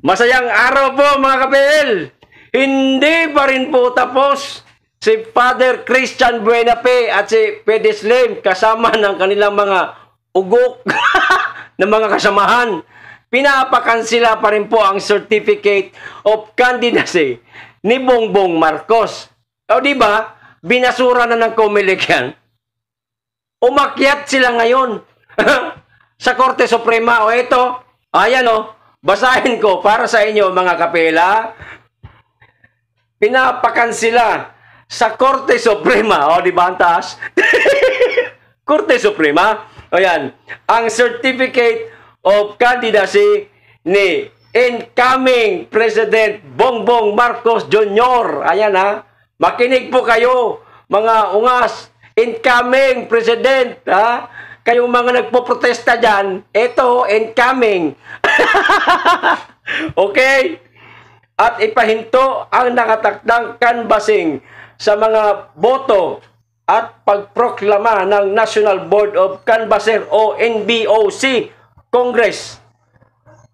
Masayang araw po mga kapel! Hindi pa rin po tapos si Father Christian Buenape at si Pede Slim kasama ng kanilang mga ugok ng mga kasamahan. Pinapakansila pa rin po ang Certificate of Candidacy ni Bongbong Marcos. O di ba? Binasura na ng Comelec yan. Umakyat sila ngayon sa Korte Suprema. O ito, ayan o, Basahin ko para sa inyo mga kapela. Pinapakan sa Korte Suprema. O, oh, di ba ang taas? Korte Suprema. O yan. Ang Certificate of Candidacy ni incoming President Bongbong Marcos Jr. Ayan ha. Makinig po kayo mga ungas. Incoming President ha. Kayong mga nagpo-protesta dyan. Ito, incoming. okay? At ipahinto ang nakatakdang canvassing sa mga boto at pagproklama ng National Board of Canvasser o NBOC Congress.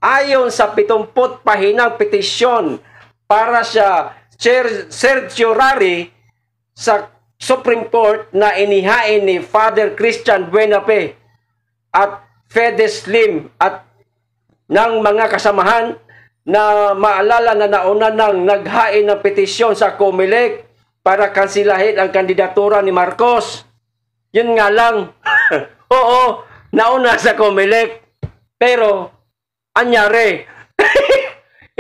Ayon sa 70 pahinang petisyon para sa Sergio Rari sa Supreme Court na inihain ni Father Christian Buenape at Fede Slim at ng mga kasamahan na maalala na nauna nang naghain ng petisyon sa Comelec para kansilahin ang kandidatura ni Marcos. Yun nga lang. Oo, nauna sa Comelec. Pero, anyari.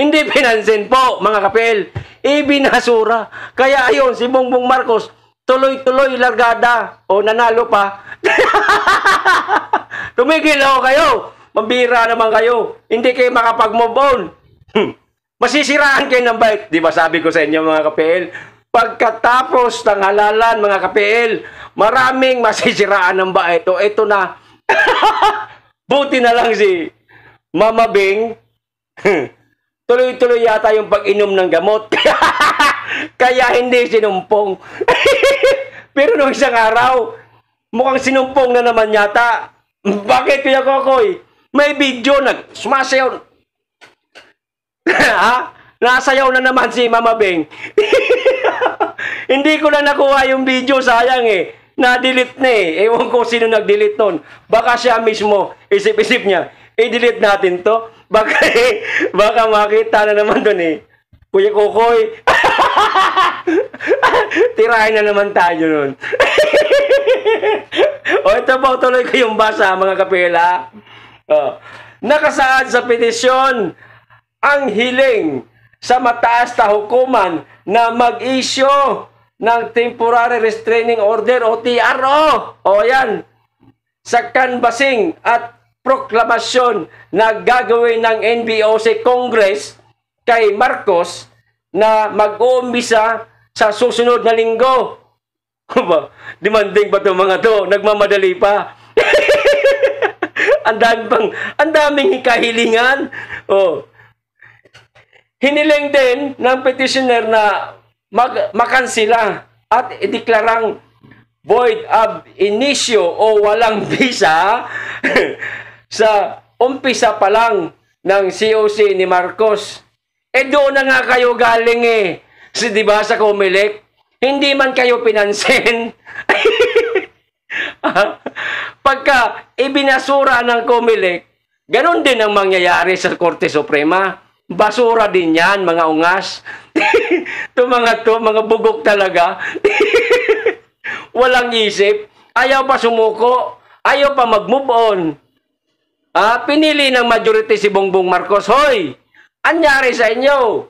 Hindi pinansin po, mga kapel. Ibinasura. Kaya ayun, si Bongbong Marcos, tuloy-tuloy largada. O nanalo pa. Tumigil ako kayo. Mambira naman kayo. Hindi kayo makapag-move on. Hmm. Masisiraan kayo ng bait. Di ba sabi ko sa inyo mga kapel? Pagkatapos ng halalan mga kapel, maraming masisiraan ng bait. O ito na. Buti na lang si Mama Bing. Tuloy-tuloy yata yung pag-inom ng gamot. Kaya hindi sinumpong. Pero nung isang araw, mukhang sinumpong na naman yata. Bakit kaya kokoy? May video nag sumasayaw. ha? Nasayaw na naman si Mama Beng. Hindi ko na nakuha yung video, sayang eh. Na-delete na eh. Ewan ko sino nag-delete nun. Baka siya mismo, isip-isip niya, i-delete natin to. Baka eh, baka makita na naman dun eh. Kuya Kukoy. Tirahin na naman tayo nun. o ito po, tuloy ko yung basa mga kapela. Oh. Nakasaad sa petisyon ang hiling sa mataas na hukuman na mag-issue ng Temporary Restraining Order o TRO. O yan. Sa canvassing at proklamasyon na gagawin ng NBO si Congress kay Marcos na mag-uumbisa sa susunod na linggo. Demanding ba itong mga to? Nagmamadali pa ang dami pang, ang daming kahilingan. Oh. Hiniling din ng petitioner na mag, makansila at ideklarang void ab initio o walang visa sa umpisa pa lang ng COC ni Marcos. Eh doon na nga kayo galing eh. Si, di sa Comelec? Hindi man kayo pinansin Pagka ibinasura ng Comelec, ganun din ang mangyayari sa Korte Suprema. Basura din yan, mga ungas. to mga to, mga bugok talaga. Walang isip. Ayaw pa sumuko. Ayaw pa mag-move on. Ah, pinili ng majority si Bongbong Marcos. Hoy, anyari sa inyo?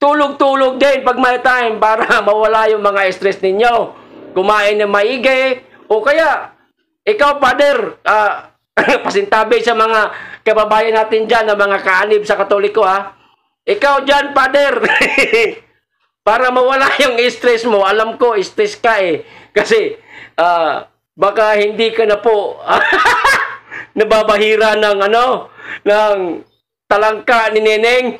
Tulog-tulog din pag may time para mawala yung mga stress ninyo. Kumain ng maigi, o kaya, ikaw, father, uh, pasintabi sa mga kababayan natin dyan, na mga kaanib sa katoliko, ha? Ikaw dyan, father. Para mawala yung stress mo, alam ko, stress ka eh. Kasi, uh, baka hindi ka na po nababahira ng ano, ng talangka ni Neneng.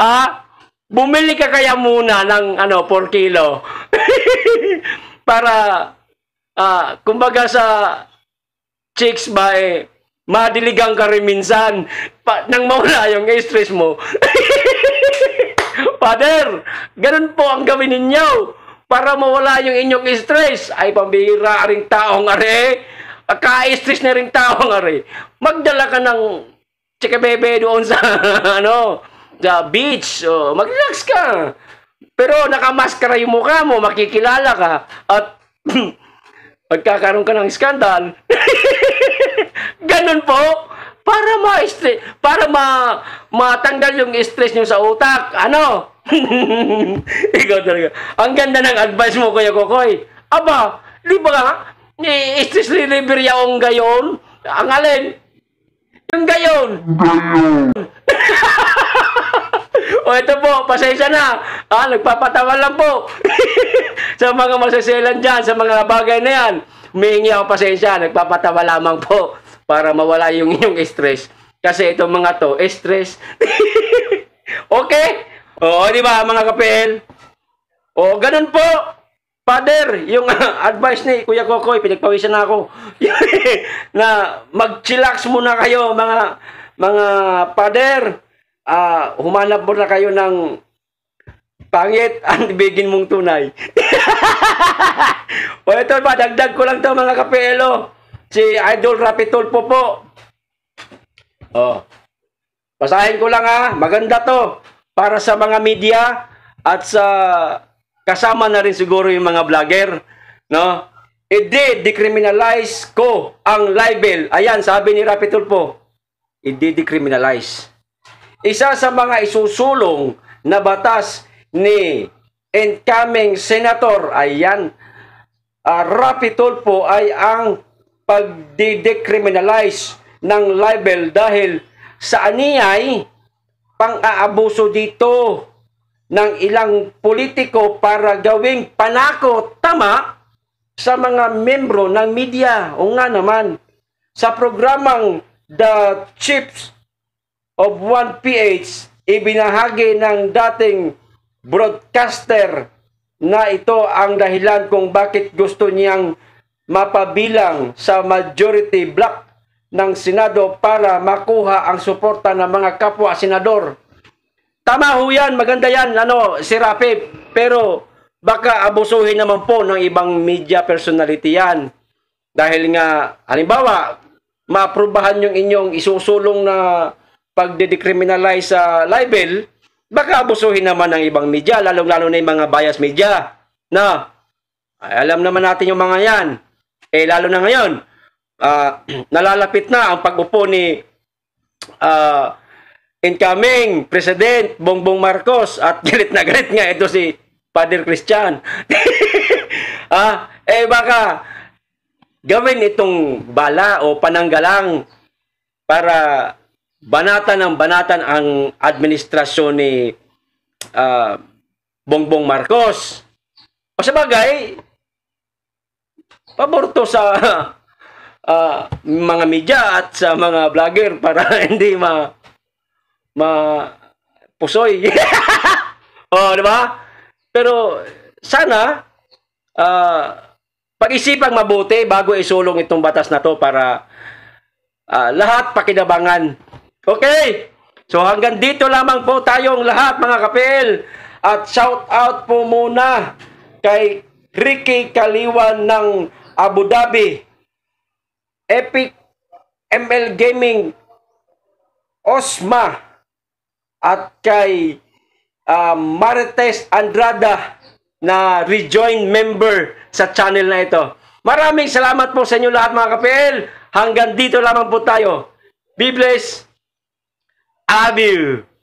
ah, Bumili ka kaya muna ng ano, 4 kilo. Para, uh, kumbaga sa chicks by eh, madiligang ka rin minsan pa, nang mawala yung stress mo. Father, ganun po ang gawin ninyo para mawala yung inyong stress. Ay, pambihira ring taong are. Ka-stress na ring taong are. Magdala ka ng chikabebe doon sa ano, the beach, oh, mag-relax ka. Pero nakamaskara yung mukha mo, makikilala ka. At pagkakaroon ka ng skandal, ganun po, para ma para ma matanggal yung stress niyo sa utak. Ano? Ikaw talaga. Ang ganda ng advice mo, Kuya Kokoy. Aba, di ba Ni stress reliever yaong gayon. Ang alin? Yung gayon. Gayon. o ito po, pasensya na. Ah, nagpapatawa lang po. sa mga masaselan dyan, sa mga bagay na yan, humihingi ako pasensya. Nagpapatawa lamang po para mawala yung inyong stress. Kasi itong mga to, eh, stress. okay? Oo, di ba mga kapel? Oo, ganun po. Father, yung advice ni Kuya Kokoy, pinagpawisan na ako. na mag-chillax muna kayo mga mga father uh, humanap mo na kayo ng pangit ang ibigin mong tunay. o ito ba, dagdag ko lang to mga kapelo. Si Idol Rapitol po po. Oh. Basahin ko lang ha, maganda to. Para sa mga media at sa kasama na rin siguro yung mga vlogger. No? I-decriminalize ko ang libel. Ayan, sabi ni Rapitol po. I-decriminalize. Isa sa mga isusulong na batas ni incoming senator ay yan uh, ah, Rapi po ay ang pagdidekriminalize ng libel dahil sa aniyay pang-aabuso dito ng ilang politiko para gawing panako tama sa mga membro ng media. O nga naman, sa programang The Chips of 1PH, ibinahagi ng dating broadcaster na ito ang dahilan kung bakit gusto niyang mapabilang sa majority block ng Senado para makuha ang suporta ng mga kapwa senador. Tama ho yan, maganda yan, ano, si Rafi, pero baka abusuhin naman po ng ibang media personality yan. Dahil nga, halimbawa, maaprubahan yung inyong isusulong na pag decriminalize sa libel, baka abusuhin naman ng ibang media, lalong-lalo na yung mga bias media. Na, ay, alam naman natin yung mga yan. Eh, lalo na ngayon, uh, nalalapit na ang pagupo ni uh, incoming President Bongbong Marcos at galit na galit nga ito si Father Christian. ah, eh baka gawin itong bala o pananggalang para banata ng banatan ang administrasyon ni uh, Bongbong Marcos. O sa bagay, pabor sa uh, mga media at sa mga vlogger para hindi ma ma pusoy. oh, di ba? Pero sana uh, pag-isipang mabuti bago isulong itong batas na to para uh, lahat pakinabangan Okay? So hanggang dito lamang po tayong lahat mga kapil. At shout out po muna kay Ricky Kaliwan ng Abu Dhabi. Epic ML Gaming Osma at kay uh, Marites Andrada na rejoin member sa channel na ito. Maraming salamat po sa inyo lahat mga kapil. Hanggang dito lamang po tayo. Be blessed. I love you.